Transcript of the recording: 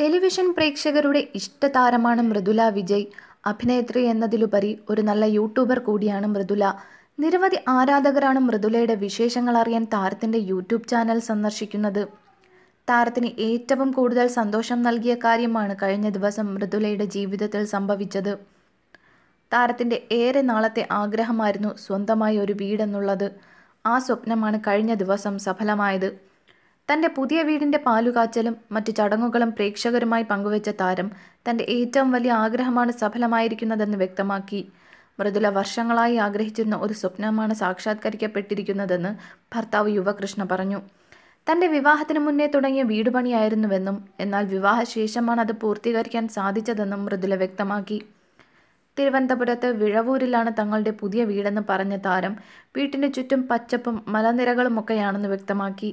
television പ്രേക്ഷകരുടെ ഇഷ്ടതാരമാണ് മൃദുല വിജയ് അഭിനേത്രി എന്നതിലുപരി ഒരു നല്ല യൂട്യൂബർ കൂടിയാണ് മൃദുല നിരവധി ആരാധകരാണ് മൃദുലയുടെ വിശേഷങ്ങൾ അറിയാൻ താരത്തിൻ്റെ യൂട്യൂബ് ചാനൽ സന്ദർശിക്കുന്നത് താരത്തിന് ഏറ്റവും കൂടുതൽ സന്തോഷം നൽകിയ കാര്യമാണ് കഴിഞ്ഞ ദിവസം മൃദുലയുടെ ജീവിതത്തിൽ സംഭവിച്ചത് താരത്തിൻ്റെ ഏറെ നാളത്തെ ആഗ്രഹമായിരുന്നു സ്വന്തമായി ഒരു വീടെന്നുള്ളത് ആ സ്വപ്നമാണ് കഴിഞ്ഞ ദിവസം സഫലമായത് തന്റെ പുതിയ വീടിന്റെ പാലുകാച്ചലും മറ്റ് ചടങ്ങുകളും പ്രേക്ഷകരുമായി പങ്കുവച്ച താരം തന്റെ ഏറ്റവും വലിയ ആഗ്രഹമാണ് സഫലമായിരിക്കുന്നതെന്ന് വ്യക്തമാക്കി മൃദുല വർഷങ്ങളായി ആഗ്രഹിച്ചിരുന്ന ഒരു സ്വപ്നമാണ് സാക്ഷാത്കരിക്കപ്പെട്ടിരിക്കുന്നതെന്ന് ഭർത്താവ് യുവകൃഷ്ണ പറഞ്ഞു തന്റെ വിവാഹത്തിന് മുന്നേ തുടങ്ങിയ വീടുപണിയായിരുന്നുവെന്നും എന്നാൽ വിവാഹശേഷമാണ് അത് പൂർത്തീകരിക്കാൻ സാധിച്ചതെന്നും മൃദുല വ്യക്തമാക്കി തിരുവനന്തപുരത്ത് വിഴവൂരിലാണ് തങ്ങളുടെ പുതിയ വീടെന്ന് പറഞ്ഞ താരം വീട്ടിന് ചുറ്റും പച്ചപ്പും മലനിരകളുമൊക്കെയാണെന്ന് വ്യക്തമാക്കി